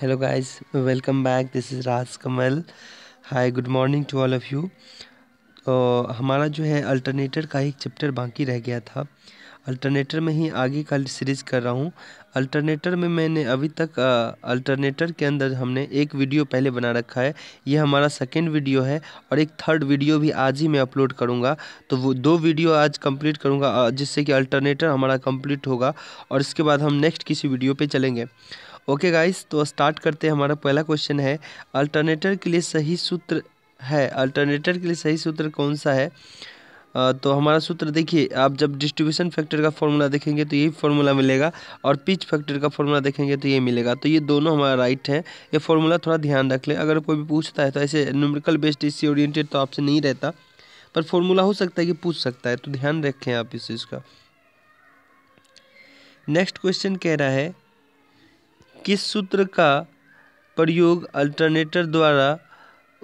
Hello guys welcome back this is Raj Kamal hi good morning to all of you तो हमारा जो है alternator का एक चैप्टर बाकी रह गया था अल्टरनेटर में ही आगे का सीरीज़ कर रहा हूँ अल्टरनेटर में मैंने अभी तक अल्टरनेटर के अंदर हमने एक वीडियो पहले बना रखा है ये हमारा सेकेंड वीडियो है और एक थर्ड वीडियो भी आज ही मैं अपलोड करूँगा तो वो दो वीडियो आज कंप्लीट करूँगा जिससे कि अल्टरनेटर हमारा कंप्लीट होगा और इसके बाद हम नेक्स्ट किसी वीडियो पर चलेंगे ओके गाइस तो स्टार्ट करते हैं हमारा पहला क्वेश्चन है अल्टरनेटर के लिए सही सूत्र है अल्टरनेटर के लिए सही सूत्र कौन सा है आ, तो हमारा सूत्र देखिए आप जब डिस्ट्रीब्यूशन फैक्टर का फॉर्मूला देखेंगे तो यही फार्मूला मिलेगा और पिच फैक्टर का फॉर्मूला देखेंगे तो ये मिलेगा तो ये दोनों हमारा राइट है ये फॉर्मूला थोड़ा ध्यान रख लें अगर कोई भी पूछता है तो ऐसे न्यूमेरिकल बेस्ड इससे ओरिएंटेड तो आपसे नहीं रहता पर फॉर्मूला हो सकता है कि पूछ सकता है तो ध्यान रखें आप इस चीज़ का नेक्स्ट क्वेश्चन कह रहा है किस सूत्र का प्रयोग अल्टरनेटर द्वारा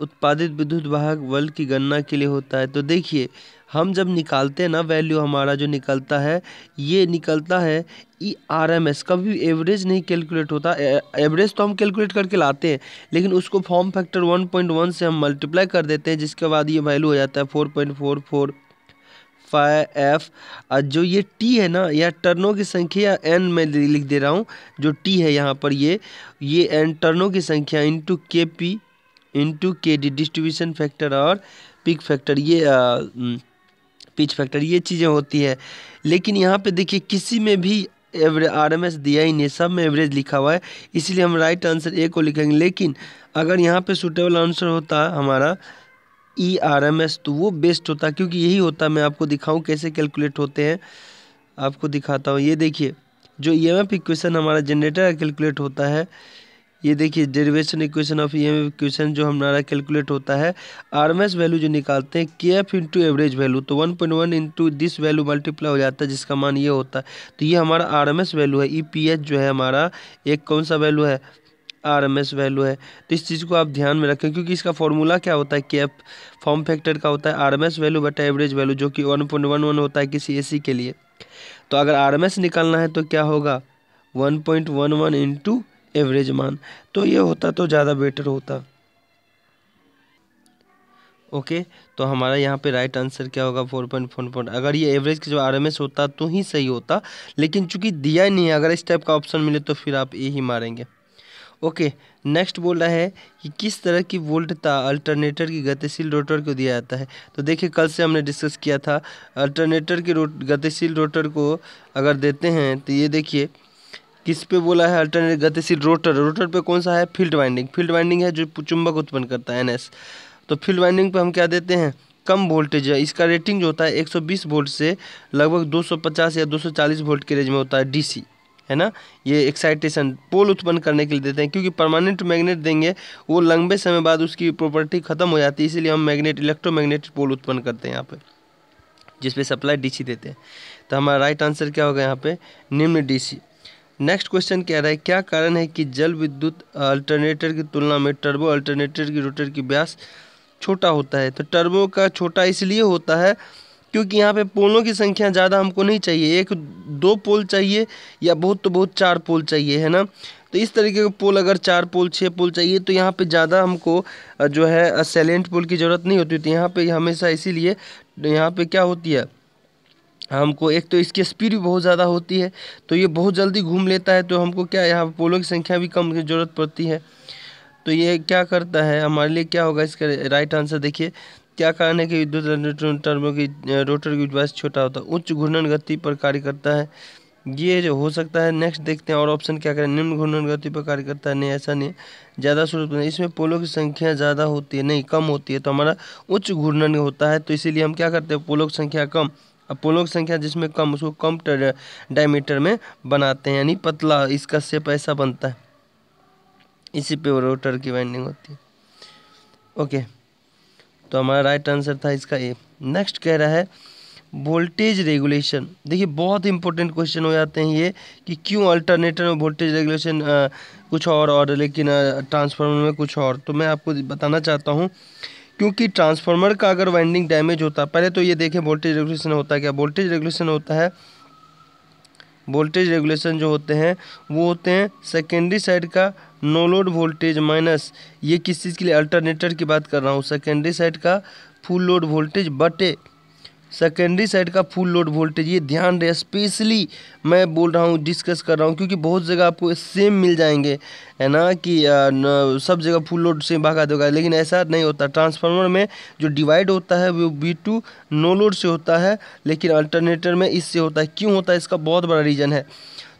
उत्पादित विद्युत वाहक बल की गणना के लिए होता है तो देखिए हम जब निकालते हैं ना वैल्यू हमारा जो निकलता है ये निकलता है ई आर एम एस कभी एवरेज नहीं कैलकुलेट होता एवरेज तो हम कैलकुलेट करके लाते हैं लेकिन उसको फॉर्म फैक्टर 1.1 से हम मल्टीप्लाई कर देते हैं जिसके बाद ये वैल्यू हो जाता है 4.44 एफ जो ये टी है ना यह टर्नों की संख्या एन में लिख दे रहा हूँ जो टी है यहाँ पर ये ये एन टर्नों की संख्या into K P into K D distribution factor और पिक फैक्टर ये आ, पिच फैक्टर ये चीज़ें होती है लेकिन यहाँ पे देखिए किसी में भी एवरेज आर एम एस दिया ही नहीं सब में एवरेज लिखा हुआ है इसलिए हम राइट आंसर ए को लिखेंगे लेकिन अगर यहाँ पे सूटेबल आंसर होता हमारा ई आर एम एस तो वो बेस्ट होता क्योंकि यही होता मैं आपको दिखाऊँ कैसे कैलकुलेट होते हैं आपको दिखाता हूँ ये देखिए जो ई एम एफ इक्वेशन हमारा जनरेटर कैलकुलेट होता है ये देखिए derivation equation of E M F equation जो हमारा कैलकुलेट होता है आर एम एस वैल्यू जो निकालते हैं K F into average value तो one point one into this value multiply हो जाता है जिसका मान ये होता है तो ये हमारा आर एम एस वैल्यू है ई पी एच जो है हमारा एक कौन सा वैल्यू है आर एम एस वैल्यू है तो इस चीज़ को आप ध्यान में रखें क्योंकि इसका फॉर्मूला क्या होता है कैप फॉर्म फैक्टर का होता है आर एम एस वैल्यू बटा एवरेज वैल्यू जो कि वन पॉइंट वन वन होता है किसी ए सी के लिए तो अगर आर एम एस निकालना है तो क्या होगा one point one one into average मान तो ये होता तो ज़्यादा बेटर होता ओके तो हमारा यहाँ पे राइट आंसर क्या होगा फोर पॉइंट फोर पॉइंट अगर ये एवरेज के जो आरएमएस होता तो ही सही होता लेकिन चूंकि दिया ही नहीं है अगर इस टाइप का ऑप्शन मिले तो फिर आप ए ही मारेंगे ओके नेक्स्ट बोल रहा है कि किस तरह की वोल्टता अल्टरनेटर की गतिशील रोटर को दिया जाता है तो देखिए कल से हमने डिस्कस किया था अल्टरनेटर के रोट गतिशील रोटर को अगर देते हैं तो ये देखिए किस पे बोला है अल्टरनेट गतिशील रोटर रोटर पे कौन सा है फील्ड वाइंडिंग फील्ड वाइंडिंग है जो चुंबक उत्पन्न करता है एन तो फील्ड वाइंडिंग पर हम क्या देते हैं कम वोल्टेज है इसका रेटिंग जो होता है 120 वोल्ट से लगभग 250 या 240 वोल्ट के रेंज में होता है डीसी है ना ये एक्साइटेशन पोल उत्पन्न करने के लिए देते हैं क्योंकि परमानेंट मैग्नेट देंगे वो लंबे समय बाद उसकी प्रॉपर्टी खत्म हो जाती है इसीलिए हम मैग्नेट इलेक्ट्रोमैग्नेटिक पोल उत्पन्न करते हैं यहाँ पर जिसपे सप्लाई डीसी देते हैं तो हमारा राइट आंसर क्या होगा यहाँ पे निम्न डीसी नेक्स्ट क्वेश्चन कह रहा है क्या कारण है कि जल विद्युत अल्टरनेटर की तुलना में टर्बो अल्टरनेटर की रोटर की व्यास छोटा होता है तो टर्बो का छोटा इसलिए होता है क्योंकि यहाँ पे पोलों की संख्या ज़्यादा हमको नहीं चाहिए एक दो पोल चाहिए या बहुत तो बहुत चार पोल चाहिए है ना तो इस तरीके का पोल अगर चार पोल छः पोल चाहिए तो यहाँ पे ज़्यादा हमको जो है सैलेंट पोल की ज़रूरत नहीं होती तो यहाँ पर हमेशा इसीलिए यहाँ पे क्या होती है हमको एक तो इसकी स्पीड भी बहुत ज़्यादा होती है तो ये बहुत जल्दी घूम लेता है तो हमको क्या यहाँ पोलों की संख्या भी कम की ज़रूरत पड़ती है तो ये क्या करता है हमारे लिए क्या होगा इसका राइट आंसर देखिए क्या कारण है कि विद्युत टर्मो की रोटर की डिवाइस छोटा होता है उच्च घूर्णन गति पर कार्य करता है ये जो हो सकता है नेक्स्ट देखते हैं और ऑप्शन क्या करें निम्न घूर्णन गति पर कार्य करता है नहीं ऐसा नहीं ज़्यादा सूर्य इसमें पोलों की संख्या ज़्यादा होती है नहीं कम होती है तो हमारा उच्च घूर्णन होता है तो इसीलिए हम क्या करते हैं पोलों की संख्या कम अब पोलों की संख्या जिसमें कम उसको कम डायमीटर में बनाते हैं यानी पतला इसका सेप ऐसा बनता है इसी पे रोटर की वाइंडिंग होती है ओके तो हमारा राइट आंसर था इसका ए नेक्स्ट कह रहा है वोल्टेज रेगुलेशन देखिए बहुत इंपॉर्टेंट क्वेश्चन हो जाते हैं ये कि क्यों अल्टरनेटर में वोल्टेज रेगुलेशन कुछ और और लेकिन ट्रांसफार्मर में कुछ और तो मैं आपको बताना चाहता हूँ क्योंकि ट्रांसफार्मर का अगर वाइंडिंग डैमेज होता है पहले तो ये देखें वोल्टेज रेगुलेशन होता है क्या वोल्टेज रेगुलेशन होता है वोल्टेज रेगुलेशन जो होते हैं वो होते हैं सेकेंडरी साइड का नो लोड वोल्टेज माइनस ये किस चीज़ के लिए अल्टरनेटर की बात कर रहा हूँ सेकेंडरी साइड का फुल लोड वोल्टेज बटे सेकेंडरी साइड का फुल लोड वोल्टेज ये ध्यान रहे स्पेशली मैं बोल रहा हूँ डिस्कस कर रहा हूँ क्योंकि बहुत जगह आपको सेम मिल जाएंगे है ना कि न, सब जगह फुल लोड सेम भागा देगा लेकिन ऐसा नहीं होता ट्रांसफार्मर में जो डिवाइड होता है वो बी टू नो लोड से होता है लेकिन अल्टरनेटर में इससे होता है क्यों होता है इसका बहुत बड़ा रीज़न है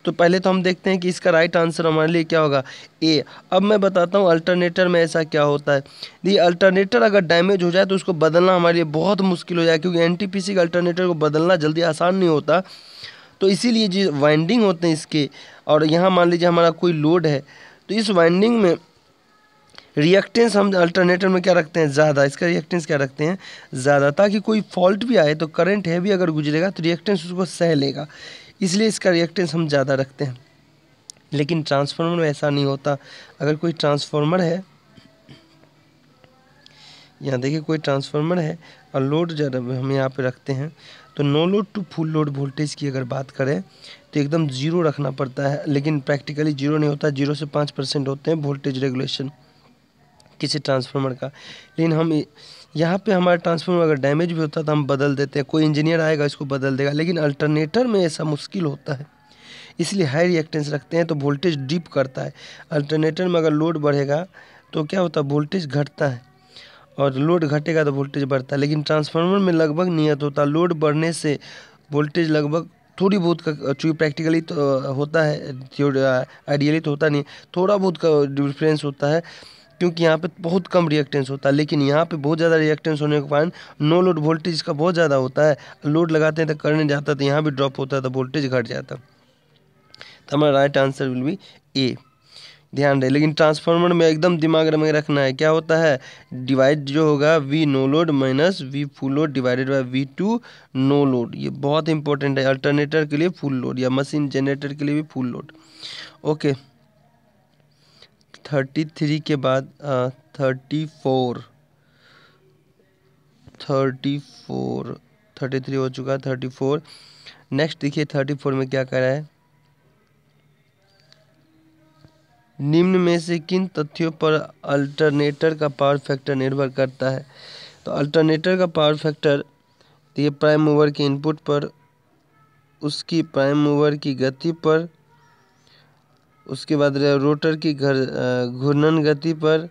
तो पहले तो हम देखते हैं कि इसका राइट आंसर हमारे लिए क्या होगा ए अब मैं बताता हूँ अल्टरनेटर में ऐसा क्या होता है ये अल्टरनेटर अगर डैमेज हो जाए तो उसको बदलना हमारे लिए बहुत मुश्किल हो जाए क्योंकि एन टी के अल्टरनेटर को बदलना जल्दी आसान नहीं होता तो इसीलिए जो वाइंडिंग होते हैं इसके और यहाँ मान लीजिए हमारा कोई लोड है तो इस वाइंडिंग में रिएक्टेंस हम अल्टरनेटर में क्या रखते हैं ज़्यादा इसका रिएक्टेंस क्या रखते हैं ज़्यादा ताकि कोई फॉल्ट भी आए तो करंट हैवी अगर गुजरेगा तो रिएक्टेंस उसको सह लेगा इसलिए इसका रिएक्टेंस हम ज़्यादा रखते हैं लेकिन ट्रांसफार्मर में ऐसा नहीं होता अगर कोई ट्रांसफार्मर है यहाँ देखिए कोई ट्रांसफार्मर है और लोड जब हम यहाँ पर रखते हैं तो no load to full load voltage की अगर बात करें तो एकदम ज़ीरो रखना पड़ता है लेकिन प्रैक्टिकली ज़ीरो नहीं होता जीरो से पाँच परसेंट होते हैं वोल्टेज रेगुलेशन किसी ट्रांसफार्मर का लेकिन हम यहाँ पे हमारा ट्रांसफार्मर अगर डैमेज भी होता तो हम बदल देते हैं कोई इंजीनियर आएगा इसको बदल देगा लेकिन अल्टरनेटर में ऐसा मुश्किल होता है इसलिए हाई रिएक्टेंस रखते हैं तो वोल्टेज डिप करता है अल्टरनेटर में अगर लोड बढ़ेगा तो क्या होता है वोल्टेज घटता है और लोड घटेगा तो वोल्टेज बढ़ता है लेकिन ट्रांसफार्मर में लगभग नियत होता है लोड बढ़ने से वोल्टेज लगभग थोड़ी बहुत का चूँकि प्रैक्टिकली तो होता है आइडियली तो होता नहीं थोड़ा बहुत का डिफरेंस होता है क्योंकि यहाँ पे बहुत कम रिएक्टेंस होता है लेकिन यहाँ पे बहुत ज़्यादा रिएक्टेंस होने के कारण नो लोड वोल्टेज का बहुत ज़्यादा होता है लोड लगाते हैं तो करंट जाता तो यहाँ भी ड्रॉप होता है तो वोल्टेज घट जाता तो हमारा right answer will be A ध्यान रहे लेकिन ट्रांसफार्मर में एकदम दिमाग में रखना है क्या होता है डिवाइड जो होगा V no load minus V full load divided by V to no load ये बहुत इंपॉर्टेंट है अल्टरनेटर के लिए फुल लोड या मशीन जनरेटर के लिए भी full load okay okay. Thirty three के बाद thirty four thirty four thirty three हो चुका है थर्टी फोर नेक्स्ट देखिए थर्टी फोर में क्या करा रहा है निम्न में से किन तथ्यों पर अल्टरनेटर का पावर फैक्टर निर्भर करता है तो अल्टरनेटर का पावर फैक्टर तो ये प्राइम मूवर के इनपुट पर उसकी प्राइम मूवर की गति पर उसके बाद रोटर की घर घूर्णन गति पर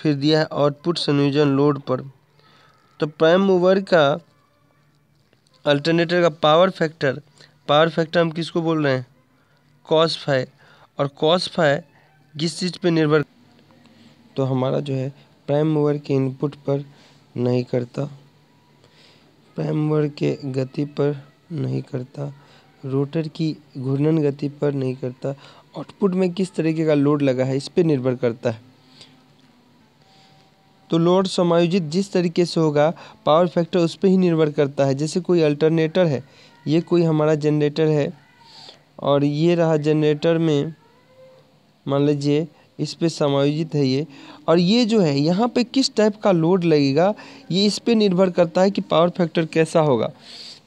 फिर दिया है आउटपुट संयोजन लोड पर तो प्राइम मूवर का अल्टरनेटर का पावर फैक्टर पावर फैक्टर हम किसको बोल रहे हैं कॉस फाय और कॉस फाय किस चीज़ पे निर्भर तो हमारा जो है प्राइम मूवर के इनपुट पर नहीं करता प्राइम मूवर के गति पर नहीं करता रोटर की घूर्णन गति पर नहीं करता आउटपुट में किस तरीके का लोड लगा है इस पर निर्भर करता है तो लोड समायोजित जिस तरीके से होगा पावर फैक्टर उस पर ही निर्भर करता है जैसे कोई अल्टरनेटर है ये कोई हमारा जनरेटर है और ये रहा जनरेटर में मान लीजिए इस पर समायोजित है ये और ये जो है यहाँ पे किस टाइप का लोड लगेगा ये इस पर निर्भर करता है कि पावर फैक्टर कैसा होगा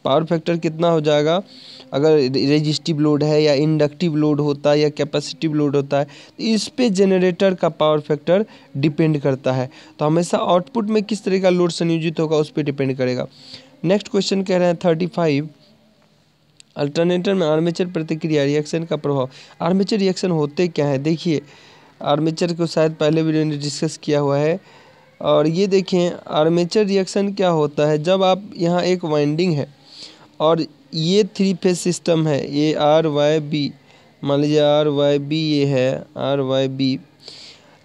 पावर फैक्टर कितना हो जाएगा अगर रेजिस्टिव लोड है या इंडक्टिव लोड होता है या कैपेसिटिव लोड होता है तो इस पे जनरेटर का पावर फैक्टर डिपेंड करता है तो हमेशा आउटपुट में किस तरह का लोड संयोजित होगा उस पर डिपेंड करेगा नेक्स्ट क्वेश्चन कह रहे हैं थर्टी फाइव अल्टरनेटर में आर्मेचर प्रतिक्रिया रिएक्शन का प्रभाव आर्मेचर रिएक्शन होते क्या है देखिए आर्मेचर को शायद पहले भी उन्होंने डिस्कस किया हुआ है और ये देखें आर्मेचर रिएक्शन क्या होता है जब आप यहाँ एक वाइंडिंग है और ये थ्री फेज सिस्टम है ये आर वाई बी मान लीजिए आर वाई बी ये है आर वाई बी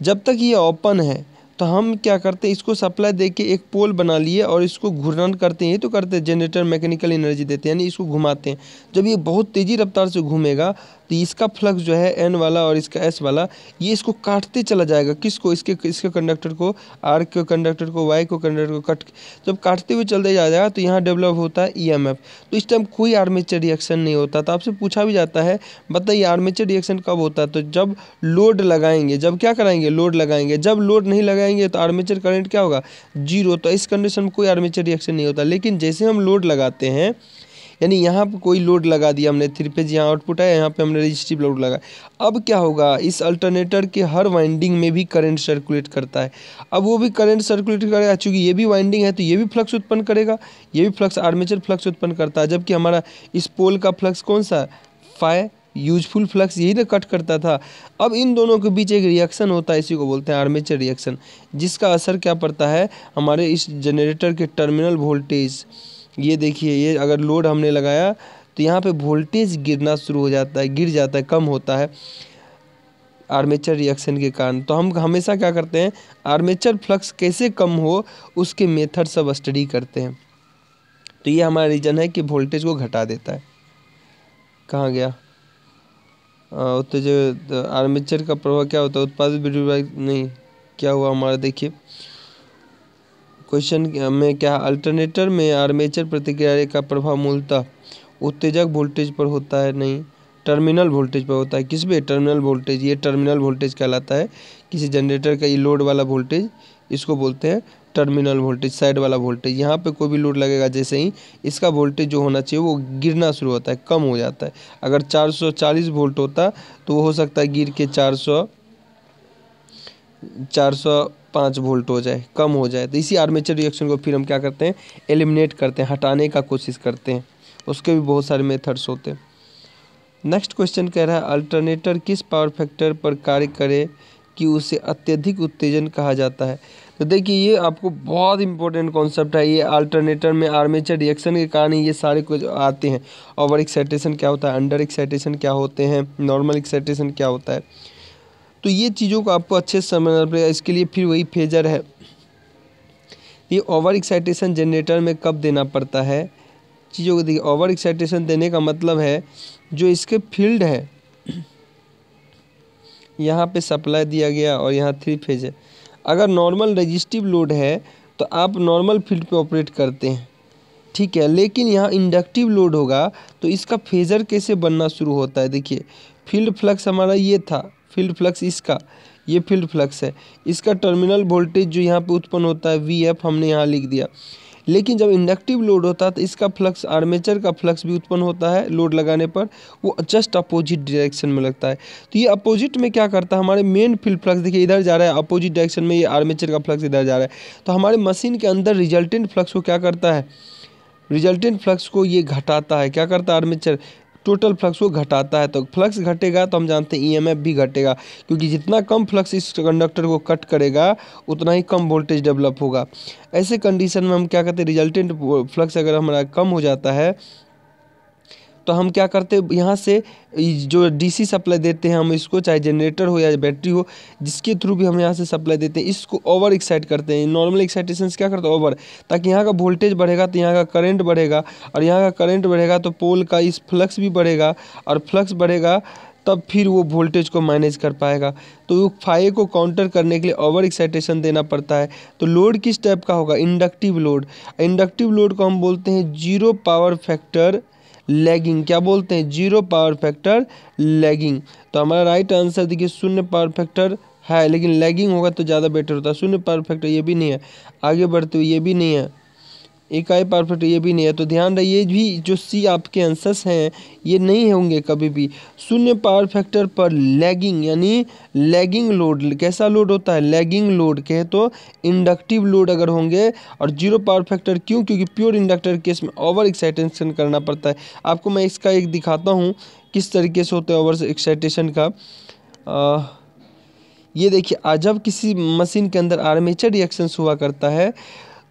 जब तक ये ओपन है तो हम क्या करते हैं इसको सप्लाई दे के एक पोल बना लिए और इसको घूर्णन करते हैं तो करते हैं जनरेटर मैकेनिकल एनर्जी देते हैं यानी इसको घुमाते हैं जब ये बहुत तेज़ी रफ्तार से घूमेगा तो इसका फ्लक्स जो है एन वाला और इसका एस वाला ये इसको काटते चला जाएगा किसको इसके इसके कंडक्टर को आर के कंडक्टर को वाई को कंडक्टर को कट जब काटते हुए चलते जाएगा तो यहाँ डेवलप होता है ई e तो इस टाइम कोई आर्मेचर रिएक्शन नहीं होता तो आपसे पूछा भी जाता है बताइए आर्मेचर रिएक्शन कब होता है तो जब लोड लगाएंगे जब क्या कराएंगे लोड लगाएंगे जब लोड नहीं लगाएंगे तो आर्मेचर करेंट क्या होगा जीरो तो इस कंडीशन में कोई आर्मेचर रिएक्शन नहीं होता लेकिन जैसे हम लोड लगाते हैं यानी यहाँ पर कोई लोड लगा दिया हमने थ्री फेज यहाँ आउटपुट है यहाँ पर हमने रजिस्टिव लोड लगाया अब क्या होगा इस अल्टरनेटर के हर वाइंडिंग में भी करंट सर्कुलेट करता है अब वो भी करंट सर्कुलेट करेगा चूँकि ये भी वाइंडिंग है तो ये भी फ्लक्स उत्पन्न करेगा ये भी फ्लक्स आर्मेचर फ्लक्स उत्पन्न करता है जबकि हमारा इस पोल का फ्लक्स कौन सा फाय यूजफुल फ्लक्स यही ना तो कट करता था अब इन दोनों के बीच एक रिएक्शन होता है इसी को बोलते हैं आर्मेचर रिएक्शन जिसका असर क्या पड़ता है हमारे इस जनरेटर के टर्मिनल वोल्टेज ये देखिए ये अगर लोड हमने लगाया तो यहाँ पे वोल्टेज गिरना शुरू हो जाता है गिर जाता है कम होता है आर्मेचर रिएक्शन के कारण तो हम हमेशा क्या करते हैं आर्मेचर फ्लक्स कैसे कम हो उसके मेथड सब स्टडी करते हैं तो ये हमारा रीजन है कि वोल्टेज को घटा देता है कहाँ गया तो जो आर्मेचर का प्रभाव क्या होता है उत्पादित नहीं क्या हुआ हमारा देखिए क्वेश्चन में क्या अल्टरनेटर में आर्मेचर प्रतिक्रिया का प्रभाव मूलतः उत्तेजक वोल्टेज पर होता है नहीं टर्मिनल वोल्टेज पर होता है किस पे टर्मिनल वोल्टेज ये टर्मिनल वोल्टेज कहलाता है किसी जनरेटर का ये लोड वाला वोल्टेज इसको बोलते हैं टर्मिनल वोल्टेज साइड वाला वोल्टेज यहाँ पे कोई भी लोड लगेगा जैसे ही इसका वोल्टेज जो होना चाहिए वो गिरना शुरू होता है कम हो जाता है अगर 440 वोल्ट होता तो हो सकता है गिर के 400 400 पाँच वोल्ट हो जाए कम हो जाए तो इसी आर्मेचर रिएक्शन को फिर हम क्या करते हैं एलिमिनेट करते हैं हटाने का कोशिश करते हैं उसके भी बहुत सारे मेथड्स होते हैं नेक्स्ट क्वेश्चन कह रहा है अल्टरनेटर किस पावर फैक्टर पर कार्य करे कि उसे अत्यधिक उत्तेजन कहा जाता है तो देखिए ये आपको बहुत इंपॉर्टेंट कॉन्सेप्ट है ये अल्टरनेटर में आर्मेचर रिएक्शन के कारण ये सारे कुछ आते हैं ओवर एक्साइटेशन क्या होता है अंडर एक्साइटेशन क्या होते हैं नॉर्मल एक्साइटेशन क्या होता है तो ये चीज़ों को आपको अच्छे से समझना पड़ेगा इसके लिए फिर वही फेजर है ये ओवर एक्साइटेशन जनरेटर में कब देना पड़ता है चीज़ों को देखिए ओवर एक्साइटेशन देने का मतलब है जो इसके फील्ड है यहाँ पे सप्लाई दिया गया और यहाँ थ्री फेज है अगर नॉर्मल रजिस्टिव लोड है तो आप नॉर्मल फील्ड पे ऑपरेट करते हैं ठीक है लेकिन यहाँ इंडक्टिव लोड होगा तो इसका फेज़र कैसे बनना शुरू होता है देखिए फील्ड फ्लक्स हमारा ये था फील्ड फ्लक्स इसका ये फील्ड फ्लक्स है इसका टर्मिनल वोल्टेज जो यहाँ पे उत्पन्न होता है वी एफ हमने यहाँ लिख दिया लेकिन जब इंडक्टिव लोड होता है तो इसका फ्लक्स आर्मेचर का फ्लक्स भी उत्पन्न होता है लोड लगाने पर वो जस्ट अपोजिट डायरेक्शन में लगता है तो ये अपोजिट में क्या करता है हमारे मेन फील्ड फ्लक्स देखिए इधर जा रहा है अपोजिट डायरेक्शन में ये आर्मेचर का फ्लक्स इधर जा रहा है तो हमारे मशीन के अंदर रिजल्टेंट फ्लक्स को क्या करता है रिजल्टेंट फ्लक्स को ये घटाता है क्या करता है आर्मेचर टोटल फ्लक्स को घटाता है तो फ्लक्स घटेगा तो हम जानते हैं ई e भी घटेगा क्योंकि जितना कम फ्लक्स इस कंडक्टर को कट करेगा उतना ही कम वोल्टेज डेवलप होगा ऐसे कंडीशन में हम क्या कहते हैं रिजल्टेंट फ्लक्स अगर हमारा कम हो जाता है तो हम क्या करते हैं यहाँ से जो डीसी सप्लाई देते हैं हम इसको चाहे जनरेटर हो या बैटरी हो जिसके थ्रू भी हम यहाँ से सप्लाई देते हैं इसको ओवर एक्साइट करते हैं नॉर्मल एक्साइटेशन क्या करते हैं ओवर ताकि यहाँ का वोल्टेज बढ़ेगा तो यहाँ का करंट बढ़ेगा और यहाँ का करंट बढ़ेगा तो पोल का इस फ्लक्स भी बढ़ेगा और फ्लक्स बढ़ेगा तब फिर वो वोल्टेज को मैनेज कर पाएगा तो वो फाये को काउंटर करने के लिए ओवर एक्साइटेशन देना पड़ता है तो लोड किस टाइप का होगा इंडक्टिव लोड इंडक्टिव लोड को हम बोलते हैं जीरो पावर फैक्टर लैगिंग क्या बोलते हैं जीरो पावर फैक्टर लैगिंग तो हमारा राइट आंसर देखिए शून्य पावर फैक्टर है लेकिन लैगिंग होगा तो ज़्यादा बेटर होता है शून्य पावर फैक्टर ये भी नहीं है आगे बढ़ते हुए ये भी नहीं है इकाई परफेक्ट तो ये भी नहीं है तो ध्यान रहे ये भी जो सी आपके आंसर्स हैं ये नहीं होंगे कभी भी शून्य पावर फैक्टर पर लैगिंग यानी लैगिंग लोड कैसा लोड होता है लैगिंग लोड कहे तो इंडक्टिव लोड अगर होंगे और जीरो पावर फैक्टर क्यों क्योंकि प्योर इंडक्टर केस में ओवर एक्साइटेशन करना पड़ता है आपको मैं इसका एक दिखाता हूँ किस तरीके से होता है ओवर एक्साइटेशन का आ, ये देखिए जब किसी मशीन के अंदर आर्मेचर रिएक्शंस हुआ करता है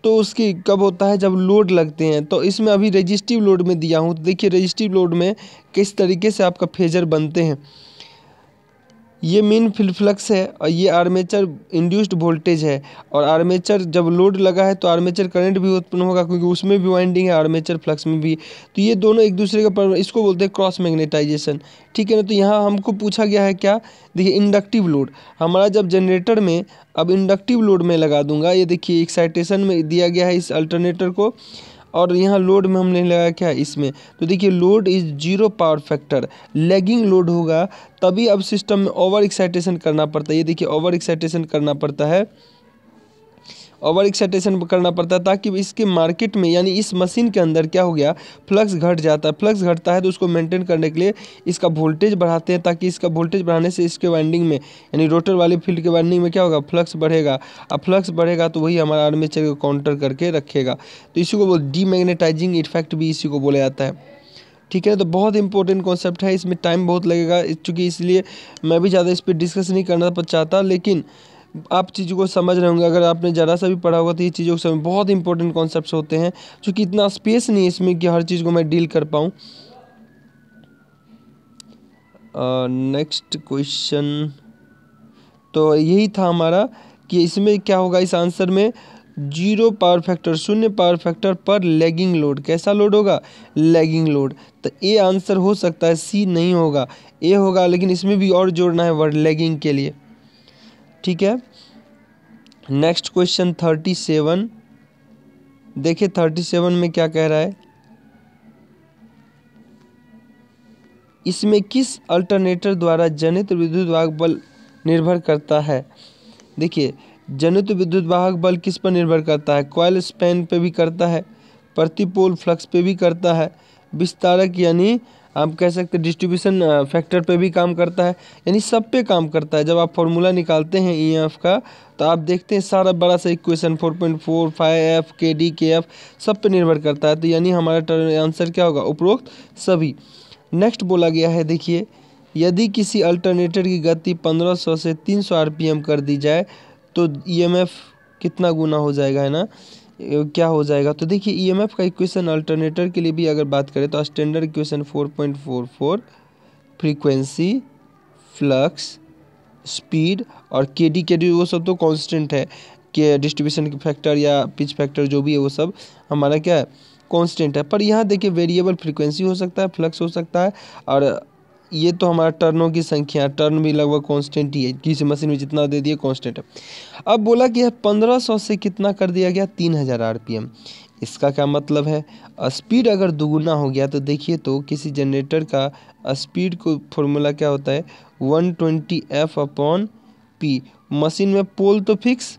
तो उसकी कब होता है जब लोड लगते हैं तो इसमें अभी रजिस्टिव लोड में दिया हूँ देखिए रजिस्टिव लोड में किस तरीके से आपका फेजर बनते हैं ये मेन फिलफ्लक्स है और ये आर्मेचर इंड्यूस्ड वोल्टेज है और आर्मेचर जब लोड लगा है तो आर्मेचर करंट भी उत्पन्न होगा क्योंकि उसमें भी वाइंडिंग है आर्मेचर फ्लक्स में भी तो ये दोनों एक दूसरे का पर इसको बोलते हैं क्रॉस मैग्नेटाइजेशन ठीक है ना तो यहाँ हमको पूछा गया है क्या देखिए इंडक्टिव लोड हमारा जब जनरेटर में अब इंडक्टिव लोड में लगा दूंगा ये देखिए एक्साइटेशन में दिया गया है इस अल्टरनेटर को और यहाँ लोड में हमने लगाया क्या इसमें तो देखिए load is zero power factor lagging load होगा तभी अब सिस्टम में ओवर एक्साइटेशन करना पड़ता है ये देखिए ओवर एक्साइटेशन करना पड़ता है ओवर एक्साइटेशन करना पड़ता है ताकि इसके मार्केट में यानी इस मशीन के अंदर क्या हो गया फ्लक्स घट जाता है फ्लक्स घटता है तो उसको मेंटेन करने के लिए इसका वोल्टेज बढ़ाते हैं ताकि इसका वोल्टेज बढ़ाने से इसके वाइंडिंग में यानी रोटर वाले फील्ड के वाइंडिंग में क्या होगा फ्लक्स बढ़ेगा और फ्लक्स बढ़ेगा तो वही हमारा आर्मेचर को काउंटर करके रखेगा तो इसी को डीमैग्नेटाइजिंग इफेक्ट भी इसी को बोला जाता है ठीक है तो बहुत इंपॉर्टेंट कॉन्सेप्ट है इसमें टाइम बहुत लगेगा चूँकि इसलिए मैं भी ज़्यादा इस पर डिस्कस नहीं करना चाहता लेकिन आप चीज़ों को समझ रहे होंगे अगर आपने ज़रा सा भी पढ़ा होगा तो ये चीज़ों को समझ बहुत इंपॉर्टेंट कॉन्सेप्ट होते हैं चूँकि इतना स्पेस नहीं है इसमें कि हर चीज़ को मैं डील कर पाऊँ नेक्स्ट क्वेश्चन तो यही था हमारा कि इसमें क्या होगा इस आंसर में जीरो पावर फैक्टर शून्य पावर फैक्टर पर लैगिंग लोड कैसा लोड होगा लैगिंग लोड तो ए आंसर हो सकता है सी नहीं होगा ए होगा लेकिन इसमें भी और जोड़ना है वर्ड लैगिंग के लिए ठीक है नेक्स्ट क्वेश्चन थर्टी सेवन देखिए थर्टी सेवन में क्या कह रहा है इसमें किस अल्टरनेटर द्वारा जनित विद्युत वाहक बल निर्भर करता है देखिए जनित विद्युत वाहक बल किस पर निर्भर करता है कॉयल स्पैन पे भी करता है प्रतिपोल फ्लक्स पे भी करता है विस्तारक यानी आप कह सकते हैं डिस्ट्रीब्यूशन फैक्टर पे भी काम करता है यानी सब पे काम करता है जब आप फार्मूला निकालते हैं ई e एफ का तो आप देखते हैं सारा बड़ा सा equation four point four five F K D K F सब पे निर्भर करता है तो यानी हमारा आंसर क्या होगा उपरोक्त सभी नेक्स्ट बोला गया है देखिए यदि किसी अल्टरनेटर की गति 1500 से 300 आरपीएम कर दी जाए तो ईएमएफ e कितना गुना हो जाएगा है ना क्या हो जाएगा तो देखिए ईएमएफ e का इक्वेशन अल्टरनेटर के लिए भी अगर बात करें तो standard equation 4.44 frequency flux speed और के डी के डी वो सब तो कांस्टेंट है के डिस्ट्रीब्यूशन फैक्टर या पिच फैक्टर जो भी है वो सब हमारा क्या है कॉन्स्टेंट है पर यहाँ देखिए वेरिएबल फ्रिक्वेंसी हो सकता है फ्लक्स हो सकता है और ये तो हमारा टर्नों की संख्या टर्न भी लगभग कांस्टेंट ही है किसी मशीन में जितना दे दिए कांस्टेंट है अब बोला कि यह पंद्रह सौ से कितना कर दिया गया तीन हज़ार आर पी एम इसका क्या मतलब है स्पीड अगर दोगुना हो गया तो देखिए तो किसी जनरेटर का स्पीड को फॉर्मूला क्या होता है one twenty F upon P machine में पोल तो फिक्स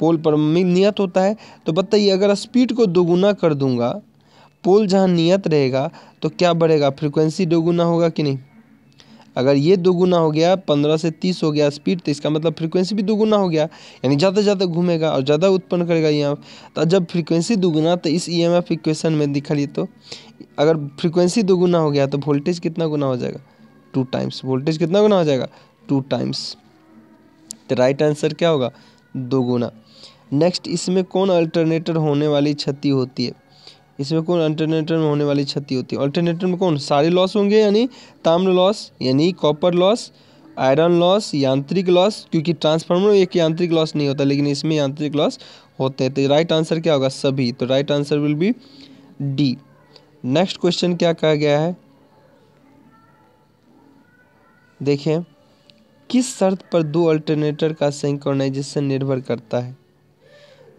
पोल पर नियत होता है तो बताइए अगर स्पीड को दोगुना कर दूंगा पोल जहाँ नियत रहेगा तो क्या बढ़ेगा फ्रिक्वेंसी दोगुना होगा कि नहीं अगर ये दोगुना हो गया पंद्रह से तीस हो गया स्पीड तो इसका मतलब फ्रीक्वेंसी भी दोगुना हो गया यानी ज़्यादा ज़्यादा घूमेगा और ज़्यादा उत्पन्न करेगा ई e तो जब फ्रीक्वेंसी दोगुना तो इस ई एम इक्वेशन में दिखाइए तो अगर फ्रीक्वेंसी दोगुना हो गया तो वोल्टेज कितना गुना हो जाएगा टू टाइम्स वोल्टेज कितना गुना हो जाएगा टू टाइम्स तो राइट आंसर क्या होगा दोगुना नेक्स्ट इसमें कौन अल्टरनेटर होने वाली क्षति होती है इसमें कौन अल्टरनेटर में होने वाली क्षति होती है अल्टरनेटर में कौन सारे लॉस होंगे यानी ताम्र लॉस यानी कॉपर लॉस आयरन लॉस यांत्रिक लॉस क्योंकि ट्रांसफार्मर एक यांत्रिक लॉस नहीं होता लेकिन इसमें यांत्रिक लॉस होते हैं तो राइट आंसर क्या होगा सभी तो right answer will be D next question क्या कहा गया है देखें किस शर्त पर दो अल्टरनेटर का सिंक्रोनाइजेशन निर्भर करता है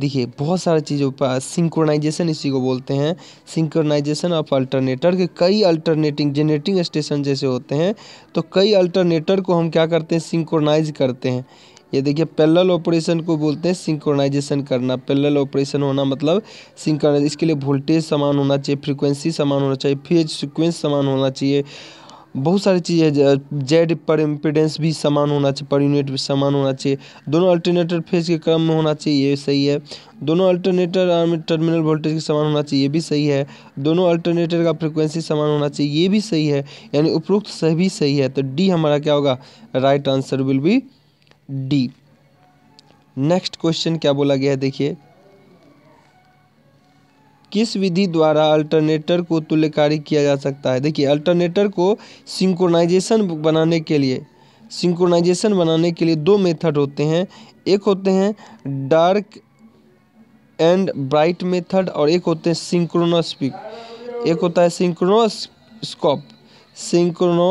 देखिए बहुत सारे चीज़ों पर सिंक्रोनाइजेशन इसी को बोलते हैं सिंक्रोनाइजेशन ऑफ अल्टरनेटर के कई अल्टरनेटिंग जनरेटिंग स्टेशन जैसे होते हैं तो कई अल्टरनेटर को हम क्या करते हैं सिंक्रोनाइज करते हैं ये देखिए पैरेलल ऑपरेशन को बोलते हैं सिंक्रोनाइजेशन करना पैरेलल ऑपरेशन होना मतलब सिंक्रोनाइज इसके लिए वोल्टेज समान होना चाहिए फ्रीक्वेंसी समान होना चाहिए फेज सीक्वेंस समान होना चाहिए बहुत सारी चीज़ें जेड पर इम्पिडेंस भी समान होना चाहिए पर यूनिट भी समान होना चाहिए दोनों अल्टरनेटर फेज के क्रम में होना चाहिए ये सही है दोनों अल्टरनेटर में टर्मिनल वोल्टेज के समान होना चाहिए ये भी सही है दोनों अल्टरनेटर का फ्रिक्वेंसी समान होना चाहिए ये भी सही है यानी उपरोक्त सभी सही है तो डी हमारा क्या होगा right answer will be D next question क्या बोला गया है देखिए किस विधि द्वारा अल्टरनेटर को तुल्यकारी किया जा सकता है देखिए अल्टरनेटर को सिंक्रोनाइजेशन बनाने के लिए सिंक्रोनाइजेशन बनाने के लिए दो मेथड होते हैं एक होते हैं डार्क एंड ब्राइट मेथड और एक होते हैं सिंक्रोनोस्पिक एक होता है सिंक्रोनोस्कोप सिंक्रोनो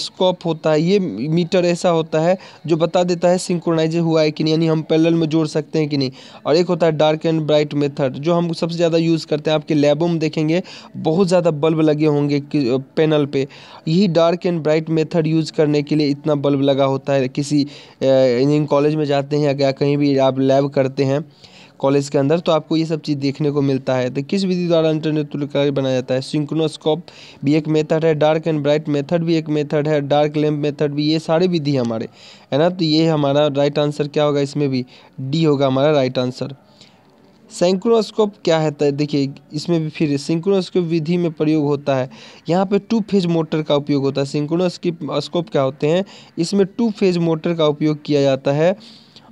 स्कोप होता है ये मीटर ऐसा होता है जो बता देता है सिंक्रोनाइज हुआ है कि नहीं यानी हम पैरेलल में जोड़ सकते हैं कि नहीं और एक होता है डार्क एंड ब्राइट मेथड जो हम सबसे ज़्यादा यूज़ करते हैं आपके लैबों में देखेंगे बहुत ज़्यादा बल्ब लगे होंगे पैनल पे यही dark and bright method use करने के लिए इतना बल्ब लगा होता है किसी इंजीनियरिंग कॉलेज में जाते हैं या कहीं भी आप लैब करते हैं कॉलेज के अंदर तो आपको ये सब चीज़ देखने को मिलता है तो किस विधि द्वारा इंटरनेट तुल्यकारी बनाया जाता है सिंक्रोनोस्कोप भी एक मेथड है डार्क एंड ब्राइट मेथड भी एक मेथड है डार्क लैम्प मेथड भी ये सारे विधि हमारे है ना तो ये हमारा राइट आंसर क्या होगा इसमें भी डी होगा हमारा राइट आंसर सेंक्रोस्कोप क्या है तो देखिए इसमें भी फिर सिंक्रोस्कोप विधि में प्रयोग होता है यहाँ पे टू फेज मोटर का उपयोग होता है सिंक्रोस्कोप क्या होते हैं इसमें टू फेज मोटर का उपयोग किया जाता है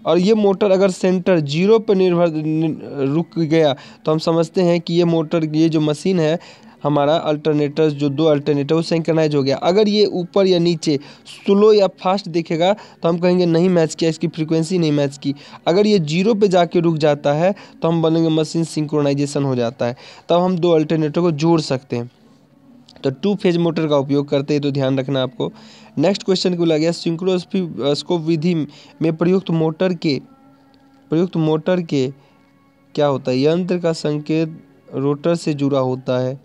और ये मोटर अगर सेंटर जीरो पर निर्भर रुक गया तो हम समझते हैं कि ये मोटर ये जो मशीन है हमारा अल्टरनेटर जो दो अल्टरनेटर वो सिंक्रनाइज हो गया अगर ये ऊपर या नीचे स्लो या फास्ट देखेगा तो हम कहेंगे नहीं मैच किया इसकी फ्रीक्वेंसी नहीं मैच की अगर ये जीरो पे जाके रुक जाता है तो हम बोलेंगे मशीन सिंक्रोनाइजेशन हो जाता है तब हम दो अल्टरनेटर को जोड़ सकते हैं तो टू फेज मोटर का उपयोग करते हैं तो ध्यान रखना आपको नेक्स्ट क्वेश्चन बोला गया सिंक्रोस्कोप विधि में प्रयुक्त मोटर के प्रयुक्त मोटर के क्या होता है यंत्र का संकेत रोटर से जुड़ा होता है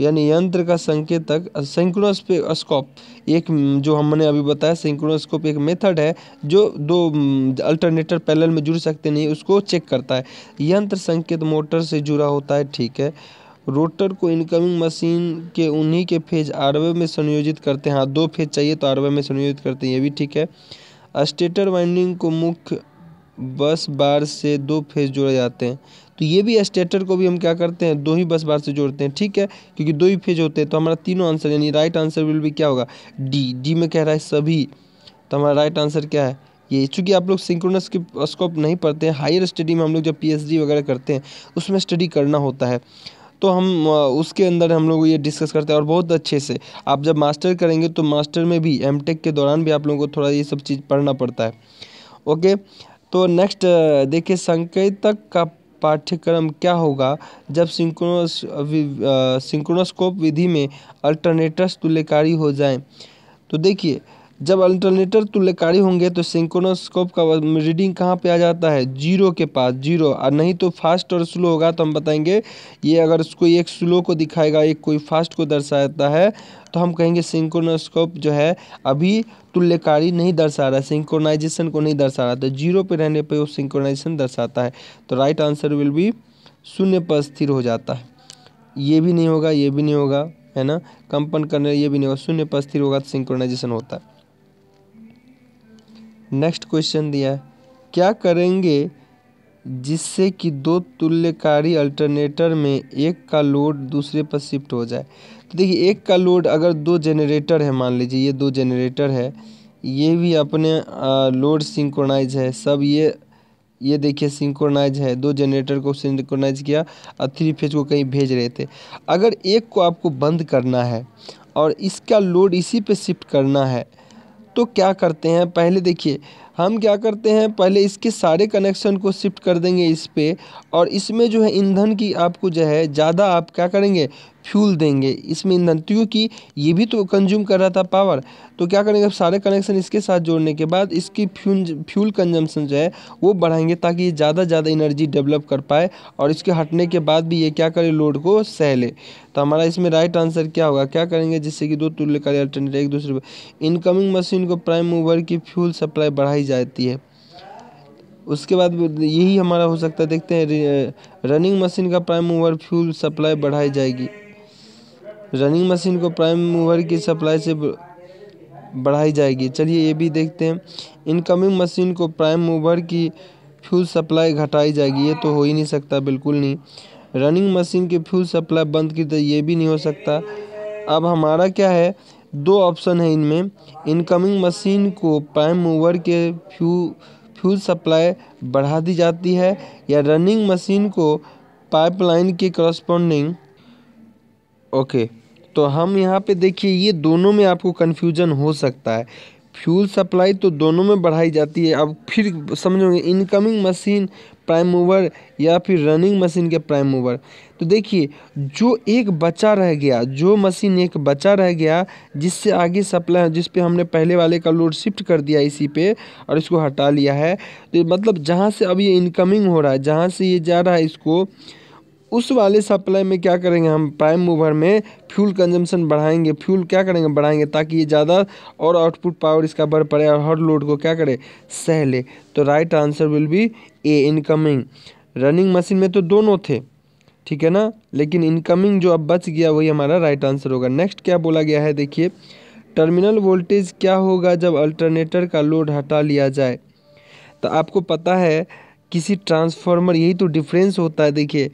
यानी यंत्र का संकेतक सिंक्रोस्कोप एक जो हमने अभी बताया सिंक्रोस्कोप एक मेथड है जो दो अल्टरनेटर पैनल में जुड़ सकते नहीं उसको चेक करता है यंत्र संकेत मोटर से जुड़ा होता है ठीक है रोटर को इनकमिंग मशीन के उन्हीं के फेज आरवे में संयोजित करते हैं हाँ दो फेज चाहिए तो आरवे में संयोजित करते हैं ये भी ठीक है स्टेटर वाइंडिंग को मुख्य बस बार से दो फेज जोड़े जाते हैं तो ये भी स्टेटर को भी हम क्या करते हैं दो ही बस बार से जोड़ते हैं ठीक है क्योंकि दो ही फेज होते हैं तो हमारा तीनों आंसर यानी राइट आंसर विल भी क्या होगा डी डी में कह रहा है सभी तो हमारा राइट आंसर क्या है ये चूँकि आप लोग सिंक्रोनस के स्कोप नहीं पढ़ते हैं हायर स्टडी में हम लोग जब पी वगैरह करते हैं उसमें स्टडी करना होता है तो हम उसके अंदर हम लोग ये डिस्कस करते हैं और बहुत अच्छे से आप जब मास्टर करेंगे तो मास्टर में भी एम के दौरान भी आप लोगों को थोड़ा ये सब चीज़ पढ़ना पड़ता है ओके तो नेक्स्ट देखिए संकेतक का पाठ्यक्रम क्या होगा जब सिंक्रोनस सिंक्रोनोस्कोप विधि में अल्टरनेटर्स तुल्यकारी हो जाएं तो देखिए जब अल्टरनेटर तुल्यकारी होंगे तो सिंक्रोनोस्कोप का रीडिंग कहाँ पे आ जाता है जीरो के पास जीरो और नहीं तो फास्ट और स्लो होगा तो हम बताएंगे ये अगर उसको एक स्लो को दिखाएगा एक कोई फास्ट को दर्शाता है तो हम कहेंगे सिंक्रोनोस्कोप जो है अभी तुल्यकारी नहीं दर्शा रहा है सिंक्रोनाइजेशन को नहीं दर्शा रहा तो जीरो पर रहने पर वो सिंक्रोनाइजेशन दर्शाता है तो राइट आंसर विल भी शून्य पर स्थिर हो जाता है ये भी नहीं होगा ये भी नहीं होगा है ना कंपन करने ये भी नहीं होगा शून्य पर स्थिर होगा तो सिंक्रोनाइजेशन होता है नेक्स्ट क्वेश्चन दिया क्या करेंगे जिससे कि दो तुल्यकारी अल्टरनेटर में एक का लोड दूसरे पर शिफ्ट हो जाए तो देखिए एक का लोड अगर दो जनरेटर है मान लीजिए ये दो जनरेटर है ये भी अपने लोड सिंक्रोनाइज है सब ये ये देखिए सिंक्रोनाइज है दो जनरेटर को सिंक्रोनाइज किया और थ्री फेज को कहीं भेज रहे थे अगर एक को आपको बंद करना है और इसका लोड इसी पे शिफ्ट करना है तो क्या करते हैं पहले देखिए हम क्या करते हैं पहले इसके सारे कनेक्शन को शिफ्ट कर देंगे इस पर और इसमें जो है ईंधन की आपको जो है ज़्यादा आप क्या करेंगे फ्यूल देंगे इसमें ईंधन क्योंकि ये भी तो कंज्यूम कर रहा था पावर तो क्या करेंगे सारे कनेक्शन इसके साथ जोड़ने के बाद इसकी फ्यूल फ्यूल कंजम्पशन जो है वो बढ़ाएंगे ताकि ये ज़्यादा ज़्यादा एनर्जी डेवलप कर पाए और इसके हटने के बाद भी ये क्या करे लोड को सह ले तो हमारा इसमें राइट आंसर क्या होगा क्या करेंगे जिससे कि दो तुल्यकारी अल्टरनेट एक दूसरे पर इनकमिंग मशीन को प्राइम मूवर की फ्यूल सप्लाई बढ़ाई जाती है उसके बाद यही हमारा हो सकता है देखते हैं रनिंग मशीन का प्राइम मूवर फ्यूल सप्लाई बढ़ाई जाएगी रनिंग मशीन को प्राइम मूवर की सप्लाई से बढ़ाई जाएगी चलिए ये भी देखते हैं इनकमिंग मशीन को प्राइम मूवर की फ्यूल सप्लाई घटाई जाएगी ये तो हो ही नहीं सकता बिल्कुल नहीं रनिंग मशीन के फ्यूल सप्लाई बंद की तो ये भी नहीं हो सकता अब हमारा क्या है दो ऑप्शन है इनमें इनकमिंग मशीन को प्राइम मूवर के फ्यू फ्यूल सप्लाई बढ़ा दी जाती है या रनिंग मशीन को पाइपलाइन के करस्पॉन्डिंग ओके तो हम यहाँ पे देखिए ये दोनों में आपको कन्फ्यूजन हो सकता है फ्यूल सप्लाई तो दोनों में बढ़ाई जाती है अब फिर समझोगे इनकमिंग मशीन प्राइम मूवर या फिर रनिंग मशीन के प्राइम मूवर तो देखिए जो एक बचा रह गया जो मशीन एक बचा रह गया जिससे आगे सप्लाई जिस पे हमने पहले वाले का लोड शिफ्ट कर दिया इसी पे और इसको हटा लिया है तो मतलब जहाँ से अब ये इनकमिंग हो रहा है जहाँ से ये जा रहा है इसको उस वाले सप्लाई में क्या करेंगे हम प्राइम मूवर में फ्यूल कंजम्पशन बढ़ाएंगे फ्यूल क्या करेंगे बढ़ाएंगे ताकि ये ज़्यादा और आउटपुट पावर इसका बढ़ पड़े और हर लोड को क्या करे सह ले तो right answer will be A incoming running machine में तो दोनों थे ठीक है ना लेकिन इनकमिंग जो अब बच गया वही हमारा राइट आंसर होगा नेक्स्ट क्या बोला गया है देखिए टर्मिनल वोल्टेज क्या होगा जब अल्टरनेटर का लोड हटा लिया जाए तो आपको पता है किसी ट्रांसफार्मर यही तो डिफरेंस होता है देखिए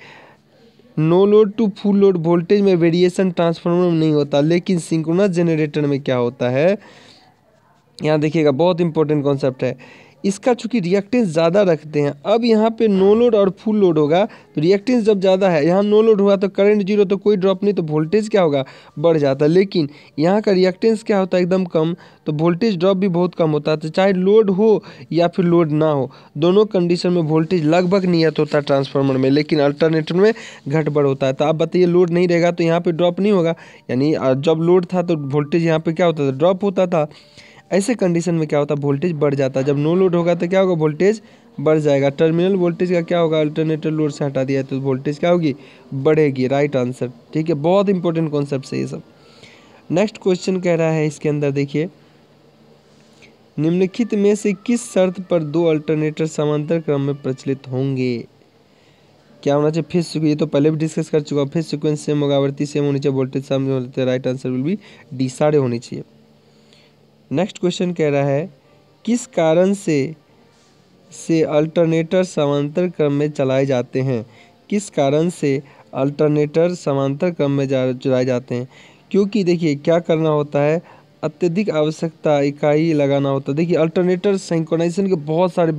no load to full load voltage में वेरिएशन ट्रांसफार्मर में नहीं होता लेकिन सिंक्रोनस जनरेटर में क्या होता है यहाँ देखिएगा बहुत इंपॉर्टेंट कॉन्सेप्ट है इसका चूँकि रिएक्टेंस ज़्यादा रखते हैं अब यहाँ पे नो लोड और फुल लोड होगा तो रिएक्टेंस जब ज़्यादा है यहाँ नो लोड हुआ तो करंट जीरो तो कोई ड्रॉप नहीं तो वोल्टेज क्या होगा बढ़ जाता है लेकिन यहाँ का रिएक्टेंस क्या होता है एकदम कम तो वोल्टेज ड्रॉप भी बहुत कम होता है तो चाहे लोड हो या फिर लोड ना हो दोनों कंडीशन में वोल्टेज लगभग नियत होता है ट्रांसफार्मर में लेकिन अल्टरनेटर में घटबड़ होता है तो आप बताइए लोड नहीं रहेगा तो यहाँ पर ड्रॉप नहीं होगा यानी जब लोड था तो वोल्टेज यहाँ पर क्या होता था ड्रॉप होता था ऐसे कंडीशन में क्या होता है वोल्टेज बढ़ जाता है जब नो लोड होगा तो क्या होगा वोल्टेज बढ़ जाएगा टर्मिनल वोल्टेज का क्या होगा अल्टरनेटर लोड से हटा दिया तो वोल्टेज क्या होगी बढ़ेगी राइट आंसर ठीक है बहुत इंपॉर्टेंट कॉन्सेप्ट है ये सब नेक्स्ट क्वेश्चन कह रहा है इसके अंदर देखिए निम्नलिखित में से किस शर्त पर दो अल्टरनेटर समांतर क्रम में प्रचलित होंगे क्या होना चाहिए फेस ये तो पहले भी डिस्कस कर चुका हूँ फिर सिक्वेंस सेम होगा आवर्ती सेम होनी चाहिए वोल्टेज सामने होते right answer will be D साढ़े होनी चाहिए नेक्स्ट क्वेश्चन कह रहा है किस कारण से से अल्टरनेटर समांतर क्रम में चलाए जाते हैं किस कारण से अल्टरनेटर समांतर क्रम में चलाए जाते हैं क्योंकि देखिए क्या करना होता है अत्यधिक आवश्यकता इकाई लगाना होता है देखिए अल्टरनेटर सेंकोनाइजेशन के बहुत सारे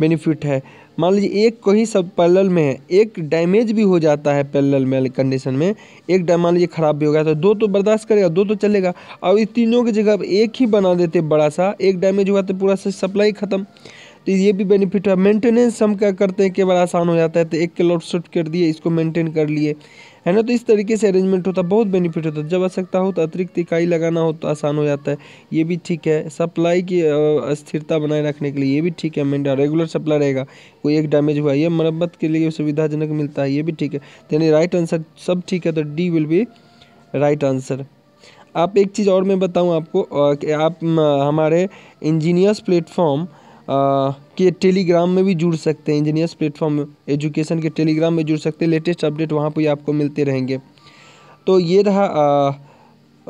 बेनिफिट है मान लीजिए एक को ही सब पैरेलल में है एक डैमेज भी हो जाता है पैरेलल में कंडीशन में एक मान लीजिए ख़राब भी हो गया तो दो तो बर्दाश्त करेगा दो तो चलेगा और इस तीनों की जगह एक ही बना देते बड़ा सा एक डैमेज हुआ तो पूरा सप्लाई ख़त्म तो ये भी बेनिफिट है मेंटेनेंस हम क्या करते हैं बार आसान हो जाता है तो एक के लोड शिफ्ट कर दिए इसको मेंटेन कर लिए है ना तो इस तरीके से अरेंजमेंट होता बहुत बेनिफिट होता है जब आवश्यकता हो तो अतिरिक्त इकाई लगाना हो तो आसान हो जाता है ये भी ठीक है सप्लाई की स्थिरता बनाए रखने के लिए ये भी ठीक है मेंढा रेगुलर सप्लाई रहेगा कोई एक डैमेज हुआ ये मरम्मत के लिए सुविधाजनक मिलता है ये भी ठीक है तो यानी राइट आंसर सब ठीक है तो D will be right answer आप एक चीज़ और मैं बताऊँ आपको आप हमारे इंजीनियर्स प्लेटफॉर्म के टेलीग्राम में भी जुड़ सकते हैं इंजीनियर्स प्लेटफॉर्म एजुकेशन के टेलीग्राम में जुड़ सकते हैं लेटेस्ट अपडेट वहाँ पर ही आपको मिलते रहेंगे तो ये रहा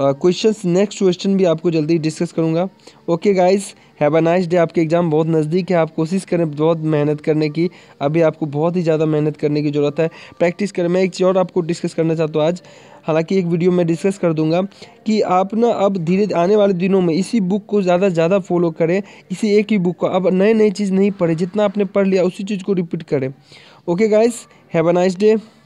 क्वेश्चंस नेक्स्ट क्वेश्चन भी आपको जल्दी डिस्कस करूँगा okay guys have a nice day आपके एग्ज़ाम बहुत नज़दीक है आप कोशिश करें बहुत मेहनत करने की अभी आपको बहुत ही ज़्यादा मेहनत करने की ज़रूरत है प्रैक्टिस करें मैं एक चीज़ और आपको डिस्कस करना चाहता हूँ आज हालांकि एक वीडियो में डिस्कस कर दूंगा कि आप ना अब धीरे आने वाले दिनों में इसी बुक को ज़्यादा से ज़्यादा फॉलो करें इसी एक ही बुक को अब नए नए चीज़ नहीं पढ़े जितना आपने पढ़ लिया उसी चीज़ को रिपीट करें okay guys have a nice day